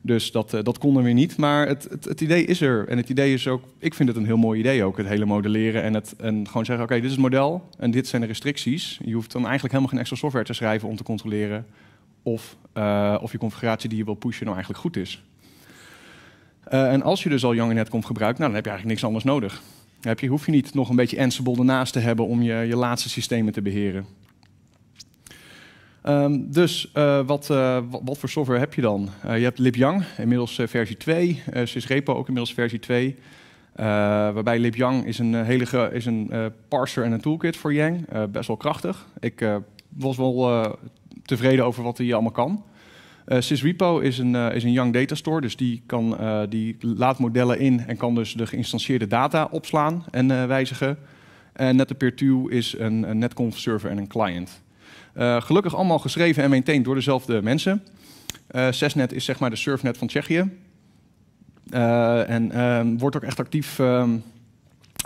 Dus dat, dat kon er weer niet. Maar het, het, idee is er. En het idee is ook, ik vind het een heel mooi idee ook, het hele modelleren. En, het, en gewoon zeggen, oké, dit is het model en dit zijn de restricties. Je hoeft dan eigenlijk helemaal geen extra software te schrijven om te controleren of, eh, of je configuratie die je wil pushen nou eigenlijk goed is. Eh, en als je dus al het komt gebruiken, nou, dan heb je eigenlijk niks anders nodig. Dan heb je, hoef je niet nog een beetje Ansible ernaast te hebben om je, je laatste systemen te beheren. Ehm, dus eh, wat, wat, voor software heb je dan? je hebt LibYang, inmiddels versie 2. Uh, SysRepo ook inmiddels versie 2. waarbij LibYang is een, hele is een parser en een toolkit voor Yang. best wel krachtig. Ik was wel tevreden over wat hij allemaal kan. Uh, SysRepo is een, eh, is een young data store, dus die, kan, eh, die laat modellen in en kan dus de geïnstanceerde data opslaan en wijzigen. En netappear is een, netconf server en een client. gelukkig allemaal geschreven en meteen door dezelfde mensen. Sesnet is zeg maar de surfnet van Tsjechië. en ehm, wordt ook echt actief, ehm,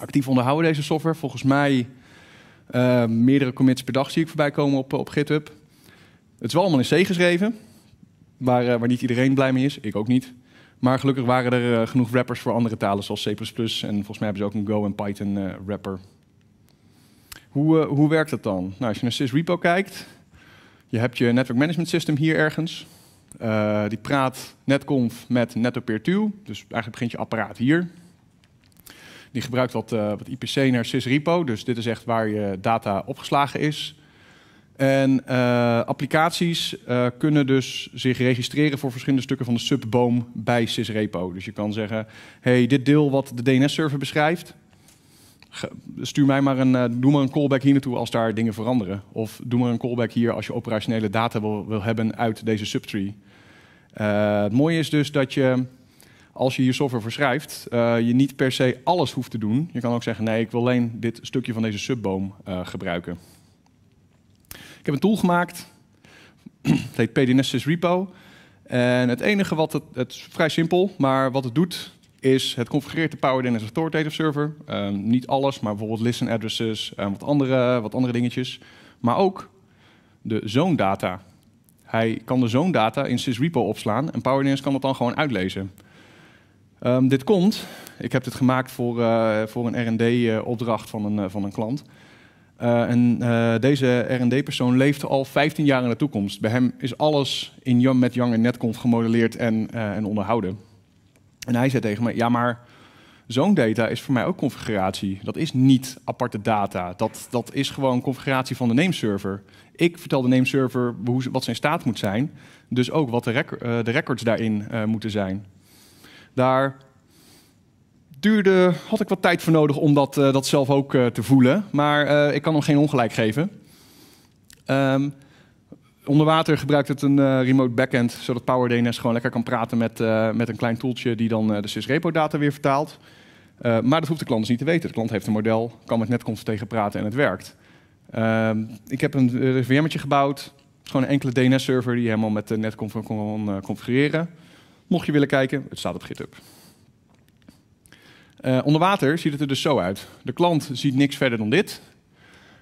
actief onderhouden, deze software. Volgens mij ehm, meerdere commits per dag zie ik voorbij komen op, op GitHub. Het is wel allemaal in C geschreven, eh, waar, niet iedereen blij mee is. Ik ook niet. Maar gelukkig waren er eh, genoeg wrappers voor andere talen, zoals C++. En volgens mij hebben ze ook een Go- en python wrapper. Eh, hoe, hoe werkt dat dan? Nou, als je naar Sysrepo kijkt, je hebt je network management system hier ergens. die praat netconf met Netopeer 2 Dus eigenlijk begint je apparaat hier. Die gebruikt wat, uh, wat IPC naar sysrepo. Dus dit is echt waar je data opgeslagen is. En eh, applicaties eh, kunnen dus zich registreren voor verschillende stukken van de subboom bij sysrepo. Dus je kan zeggen, hey, dit deel wat de DNS-server beschrijft, stuur mij maar een, eh, doe maar een callback hier naartoe als daar dingen veranderen. Of doe maar een callback hier als je operationele data wil, hebben uit deze subtree. het mooie is dus dat je, als je hier software verschrijft, je niet per se alles hoeft te doen. Je kan ook zeggen, nee, ik wil alleen dit stukje van deze subboom gebruiken. Ik heb een tool gemaakt, het heet Pdns Repo. En het enige wat het, het is vrij simpel, maar wat het doet, is het configureert de PowerDNS authoritative server. Ehm, niet alles, maar bijvoorbeeld listen addresses, en wat, andere, wat andere dingetjes. Maar ook de zone data. Hij kan de zone data in sysrepo opslaan en PowerDNS kan dat dan gewoon uitlezen. Ehm, dit komt, ik heb dit gemaakt voor, eh, voor een R&D-opdracht eh, van, een, eh, van een klant. Eh, en eh, deze RD-persoon leeft al 15 jaar in de toekomst. Bij hem is alles in Young, met Young en Netconf gemodelleerd en, eh, en onderhouden. En hij zei tegen me: Ja, maar zo'n data is voor mij ook configuratie. Dat is niet aparte data. Dat, dat is gewoon configuratie van de nameserver. Ik vertel de nameserver hoe, wat zijn staat moet zijn. Dus ook wat de, de records daarin moeten zijn. Daar duurde, had ik wat tijd voor nodig om dat, eh, dat zelf ook eh, te voelen. Maar eh, ik kan hem geen ongelijk geven. Um, onder water gebruikt het een remote backend, zodat PowerDNS gewoon lekker kan praten met, met een klein toeltje die dan de sysrepo-data weer vertaalt. maar dat hoeft de klant dus niet te weten. De klant heeft een model, kan met netconf tegen praten en het werkt. Ehm, ik heb een VM'tje gebouwd, gewoon een enkele DNS-server die je helemaal met de kon, configureren. Mocht je willen kijken, het staat op GitHub. Uh, onder water ziet het er dus zo uit. De klant ziet niks verder dan dit.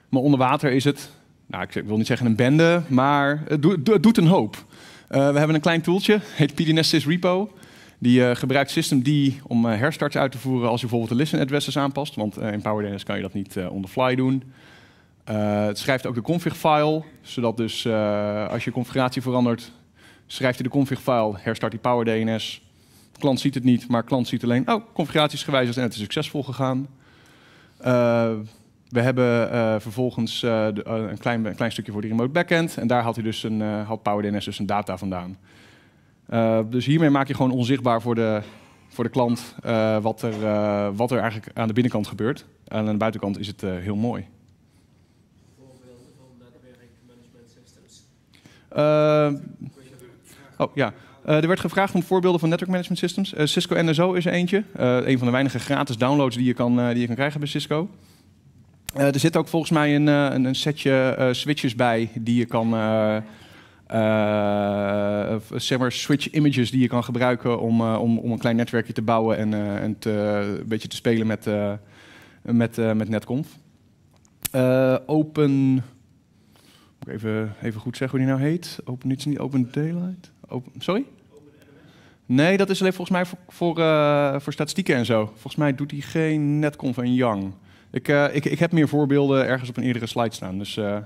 Maar onder water is het, nou, ik wil niet zeggen een bende, maar het, het doet een hoop. Eh, we hebben een klein tooltje, heet PDNSys Repo. Die uh, gebruikt SystemD om herstarts uit te voeren als je bijvoorbeeld de listen addresses aanpast. Want in PowerDNS kan je dat niet on the fly doen. het schrijft ook de config-file, zodat dus als je configuratie verandert, schrijft hij de config-file, herstart die PowerDNS. Klant ziet het niet, maar klant ziet alleen, oh, gewijzigd en het is succesvol gegaan. Eh, we hebben eh, vervolgens eh, een, klein, klein, stukje voor de remote backend. En daar had hij dus een, haalt PowerDNS dus een data vandaan. dus hiermee maak je gewoon onzichtbaar voor de, voor de klant wat, er, wat er eigenlijk aan de binnenkant gebeurt. En aan de buitenkant is het heel mooi. Voorbeelden van netwerk management systems? oh ja. Eh, er werd gevraagd om voorbeelden van network management systems. Eh, Cisco NSO is er eentje. Eh, een van de weinige gratis downloads die je kan, die je kan krijgen bij Cisco. er zit ook volgens mij een, een, een setje switches bij die je kan... Uh, zeg maar switch images die je kan gebruiken om, om, om een klein netwerkje te bouwen en, en te, een beetje te spelen met, met, met netconf. open. ik even, even goed zeggen hoe die nou heet? Open niet, Open Daylight? Open, sorry? Nee, dat is alleen volgens mij voor, voor, eh, voor statistieken en zo. Volgens mij doet hij geen netconf en Yang. Ik, eh, ik, ik heb meer voorbeelden ergens op een eerdere slide staan. Dus, uh,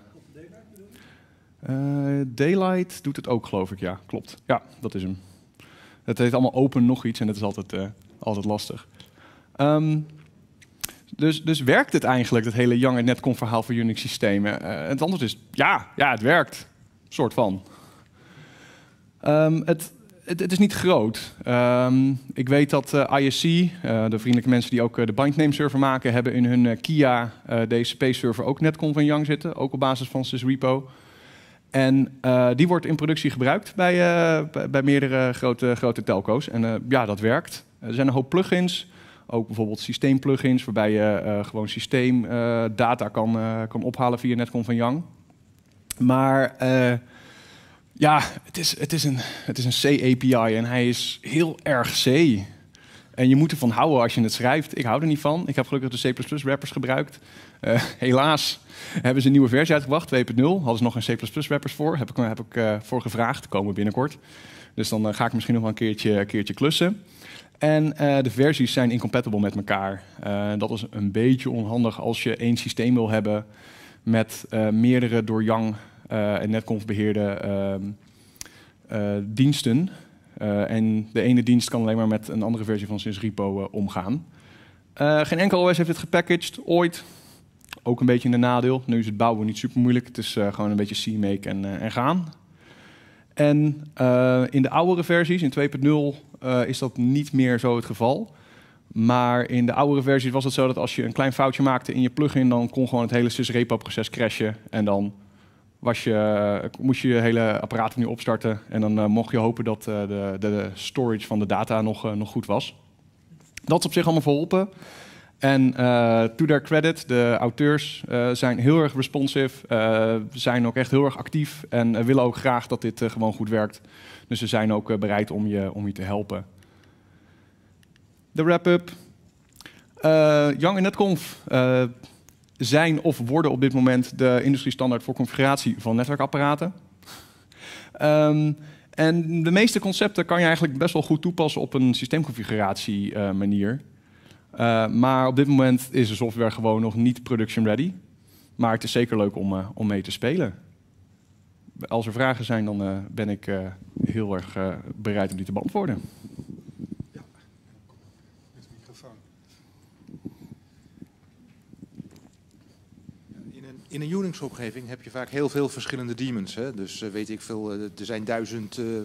Daylight doet het ook, geloof ik. Ja, klopt. Ja, dat is hem. Het heet allemaal open nog iets en dat is altijd, altijd lastig. Ehm, dus, dus werkt het eigenlijk, dat hele Yang en netconf verhaal voor Unix systemen? het antwoord is ja, ja, het werkt. Soort van. Ehm, het, het, is niet groot. Ehm, ik weet dat eh, ISC, eh, de vriendelijke mensen die ook uh, de bindname server maken, hebben in hun Kia DCP server ook Netcon van Yang zitten, ook op basis van sysrepo. En die wordt in productie gebruikt bij, bij, bij meerdere grote, grote telco's. En ja, dat werkt. Er zijn een hoop plugins, ook bijvoorbeeld systeemplugins, waarbij je gewoon systeemdata kan, kan ophalen via Netcon van Yang. Maar ja, het is, het is een, het is een C-API en hij is heel erg C. En je moet ervan houden als je het schrijft. Ik hou er niet van. Ik heb gelukkig de C++-wrappers gebruikt. Eh, helaas hebben ze een nieuwe versie uitgebracht, 2.0. Hadden ze nog een C++-wrappers voor. Heb ik, heb ik eh, voor gevraagd. Komen binnenkort. Dus dan eh, ga ik misschien nog wel een keertje, keertje klussen. En de versies zijn incompatible met elkaar. dat is een beetje onhandig als je één systeem wil hebben... met meerdere door Yang eh, en netconf beheerde ehm, eh, diensten. Eh, en de ene dienst kan alleen maar met een andere versie van SysRepo omgaan. geen enkel OS heeft dit gepackaged, ooit. Ook een beetje een nadeel. Nu is het bouwen niet super moeilijk. Het is gewoon een beetje CMake en, en gaan. En in de oudere versies, in 2.0, is dat niet meer zo het geval. Maar in de oudere versies was het zo dat als je een klein foutje maakte in je plugin, dan kon gewoon het hele sysrepo-proces crashen. En dan was je, moest je je hele apparaat opnieuw opstarten. En dan eh, mocht je hopen dat eh, de, de, storage van de data nog, eh, nog goed was. Dat is op zich allemaal verholpen. En to their credit, de auteurs zijn heel erg responsive, zijn ook echt heel erg actief en willen ook graag dat dit gewoon goed werkt. Dus ze zijn ook bereid om je, om te helpen. De wrap-up. Young in NetConf zijn of worden op dit moment de industriestandaard voor configuratie van netwerkapparaten. Ehm, en de meeste concepten kan je eigenlijk best wel goed toepassen op een systeemconfiguratie eh, manier. Eh, maar op dit moment is de software gewoon nog niet production ready. Maar het is zeker leuk om, eh, om mee te spelen. Als er vragen zijn, dan ben ik heel erg bereid om die te beantwoorden. In een Unix-omgeving heb je vaak heel veel verschillende demons. Hè? Dus eh, weet ik veel, eh, er zijn duizend uh,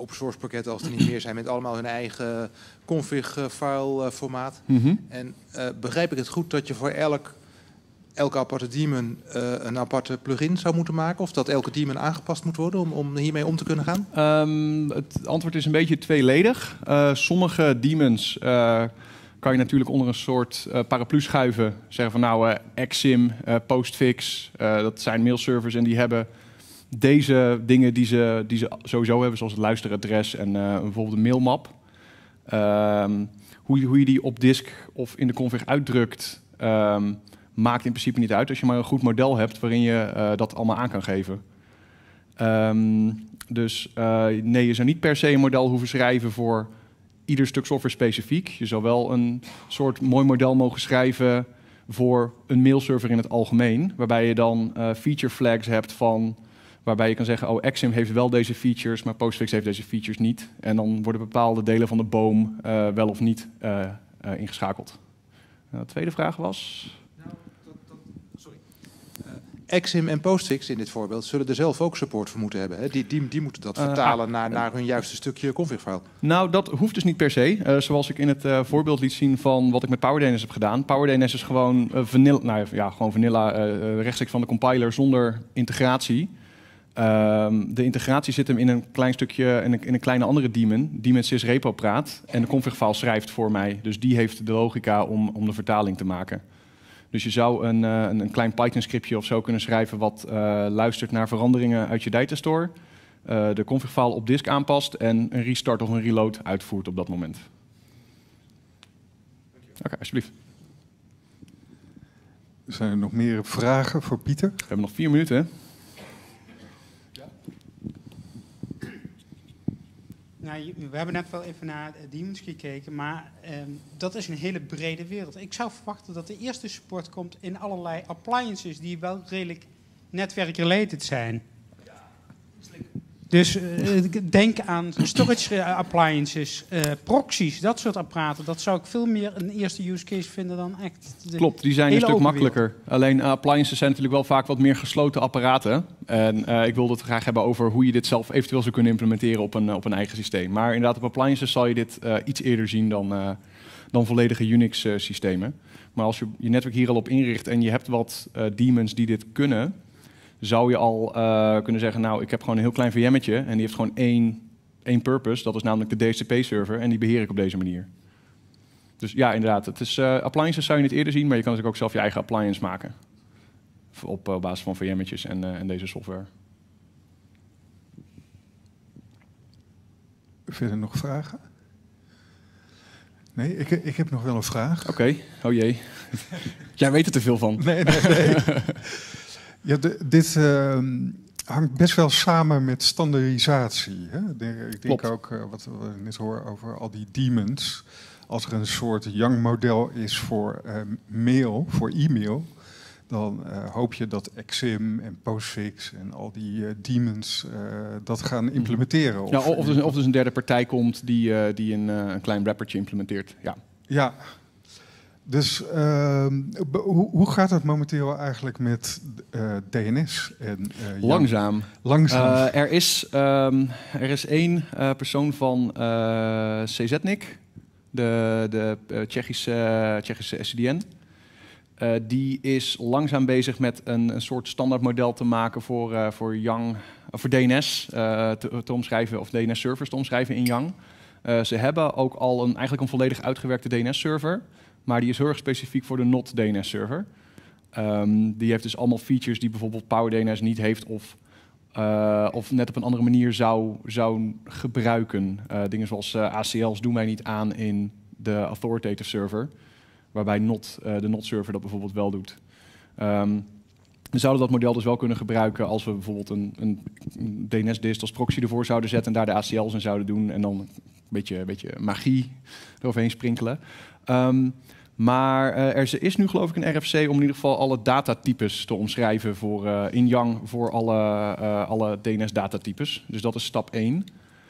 open source pakketten als er niet meer zijn, met allemaal hun eigen config-file formaat. Mhm. En begrijp ik het goed dat je voor elk, elke aparte daemon een aparte plugin zou moeten maken? Of dat elke demon aangepast moet worden om, om hiermee om te kunnen gaan? Ehm, het antwoord is een beetje tweeledig. sommige daemons kan je natuurlijk onder een soort uh, paraplu schuiven. Zeggen van nou, eh, Exim, eh, Postfix, dat zijn mailservers en die hebben deze dingen die ze, die ze sowieso hebben, zoals het luisteradres en bijvoorbeeld een mailmap. Um, hoe, hoe je die op disk of in de config uitdrukt, ehm, maakt in principe niet uit. Als je maar een goed model hebt waarin je dat allemaal aan kan geven. Ehm, dus nee, je zou niet per se een model hoeven schrijven voor ieder stuk software specifiek. Je zou wel een soort mooi model mogen schrijven voor een mailserver in het algemeen. Waarbij je dan eh, feature flags hebt van... waarbij je kan zeggen, oh, Exim heeft wel deze features... maar Postfix heeft deze features niet. En dan worden bepaalde delen van de boom eh, wel of niet eh, ingeschakeld. de tweede vraag was... Exim en Postfix in dit voorbeeld zullen er zelf ook support voor moeten hebben. Hè? Die, die, die moeten dat eh, vertalen naar, naar hun juiste stukje config-file. Nou, dat hoeft dus niet per se. Eh, zoals ik in het eh, voorbeeld liet zien van wat ik met PowerDNS heb gedaan. PowerDNS is gewoon vanilla, nou ja, gewoon vanilla rechtstreeks van de compiler zonder integratie. Ehm, de integratie zit hem in een klein stukje, in een, in een kleine andere daemon, die met sysrepo praat. En de config-file schrijft voor mij. Dus die heeft de logica om, om de vertaling te maken. Dus je zou een, eh, een, een klein Python-scriptje of zo kunnen schrijven wat eh, luistert naar veranderingen uit je datastore, eh, de config-file op disk aanpast en een restart of een reload uitvoert op dat moment. Oké, okay, alsjeblieft. Zijn er nog meer vragen voor Pieter? We hebben nog vier minuten. Nou, we hebben net wel even naar Demons gekeken, maar ehm, dat is een hele brede wereld. Ik zou verwachten dat de eerste support komt in allerlei appliances die wel redelijk netwerk-related zijn. Dus eh, denk aan storage eh, appliances, uh, proxies, dat soort apparaten. Dat zou ik veel meer een eerste use case vinden dan echt. Klopt, die zijn een stuk makkelijker. Alleen appliances zijn natuurlijk wel vaak wat meer gesloten apparaten. En ik wilde het graag hebben over hoe je dit zelf eventueel zou kunnen implementeren op een, op een eigen systeem. Maar inderdaad, op appliances zal je dit iets eerder zien dan, dan volledige Unix-systemen. maar als je je netwerk hier al op inricht en je hebt wat demons die dit kunnen zou je al eh, kunnen zeggen, nou, ik heb gewoon een heel klein VM'tje en die heeft gewoon één, één purpose, dat is namelijk de DHCP-server en die beheer ik op deze manier. Dus ja, inderdaad, het is, eh, appliances zou je niet eerder zien, maar je kan natuurlijk dus ook zelf je eigen appliance maken. Op, eh, basis van VM'tjes en, en deze software. Verder nog vragen? Nee, ik, ik, heb nog wel een vraag. Oké, oh jee. [LAUGHS] Jij weet er te veel van. Nee, nee, nee. [LAUGHS] Ja, dit ehm, hangt best wel samen met standaardisatie. Hè? ik denk ook, eh, wat we net horen over al die demons. Als er een soort Young-model is voor ehm, mail, voor e-mail, dan eh, hoop je dat Exim en Postfix en al die eh, demons dat gaan mhm. implementeren. Of, ja, of, dus, of, dus, een derde partij komt die, die een, een klein wrappertje implementeert. Ja. ja, dus ehm, hoe, hoe, gaat het momenteel eigenlijk met eh, DNS? En, uh, langzaam. Langzaam. Eh, er, is, um, er is één persoon van CZNIC, de, de Tsjechische, Tsjechische SDN. die is langzaam bezig met een, een soort standaardmodel te maken voor, voor, Yang, voor DNS te, te, omschrijven, of DNS-servers te omschrijven in Yang. ze hebben ook al een, eigenlijk een volledig uitgewerkte DNS-server. Maar die is heel erg specifiek voor de not-DNS server. Ehm, die heeft dus allemaal features die bijvoorbeeld PowerDNS niet heeft of, eh, of net op een andere manier zou, zou gebruiken. Eh, dingen zoals eh, ACL's doen wij niet aan in de authoritative server, waarbij not, de not server dat bijvoorbeeld wel doet. Um, we zouden dat model dus wel kunnen gebruiken als we bijvoorbeeld een, een DNS-dist als proxy ervoor zouden zetten en daar de ACL's in zouden doen en dan een beetje, een beetje magie eroverheen sprinkelen. Ehm, maar eh, er is nu geloof ik een RFC om in ieder geval alle datatypes te omschrijven voor, eh, in Yang voor alle, eh, alle DNS-datatypes. Dus dat is stap 1.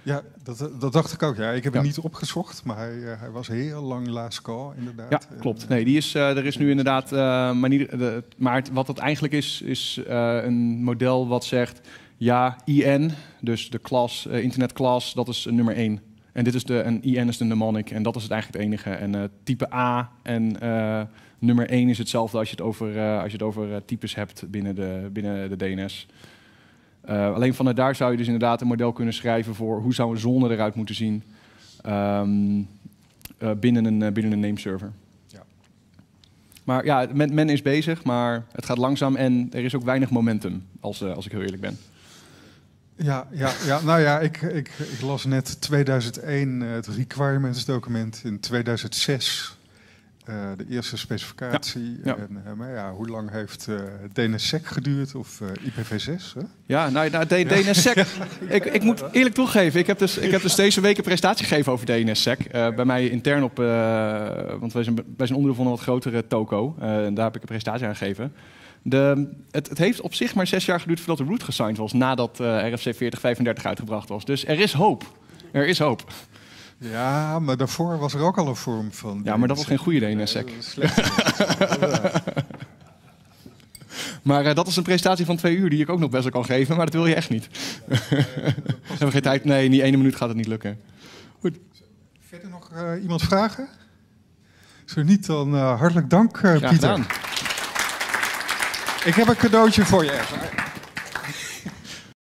Ja, dat, dat, dacht ik ook. Ja. Ik heb ja. hem niet opgezocht, maar hij, hij was heel lang last call, inderdaad. Ja, klopt. Nee, die is, er is nu inderdaad... maar, de, maar wat dat eigenlijk is, is een model wat zegt... Ja, IN, dus de klas, internetclass, dat is nummer 1. En, dit is de, en IN is de mnemonic en dat is het eigenlijk het enige. En eh, type A en eh, nummer 1 is hetzelfde als je het over, eh, als je het over types hebt binnen de, binnen de DNS. alleen vanuit daar zou je dus inderdaad een model kunnen schrijven voor hoe zou een zone eruit moeten zien ehm, binnen, een, binnen een nameserver. Ja. Maar ja, men, men, is bezig, maar het gaat langzaam en er is ook weinig momentum, als, als ik heel eerlijk ben. Ja, ja, ja, nou ja, ik, ik, ik las net 2001 eh, het requirements document. In 2006 eh, de eerste specificatie. En, eh, ja, hoe lang heeft uh, DNSSEC geduurd of IPv6? Hè? Ja, nou, nou DNSSEC. [LAUGHS] ik, ik, moet eerlijk toegeven, ik heb dus, ik heb dus deze week een presentatie gegeven over DNSSEC. bij mij intern op, want wij zijn, wij zijn onderdeel van een wat grotere toko. en daar heb ik een presentatie aan gegeven. De, het, het, heeft op zich maar zes jaar geduurd voordat de root gesigned was, nadat uh, RFC 4035 uitgebracht was. Dus er is hoop. Er is hoop. Ja, maar daarvoor was er ook al een vorm van. Ja, maar dat was geen goede DNSSEC. [LAUGHS] maar eh, dat is een presentatie van twee uur die ik ook nog best wel kan geven, maar dat wil je echt niet. [LAUGHS] We Hebben geen tijd? Nee, in die ene minuut gaat het niet lukken. Goed. Verder nog eh, iemand vragen? Zo niet, dan eh, hartelijk dank, Pieter. Gedaan. Ik heb een cadeautje voor je.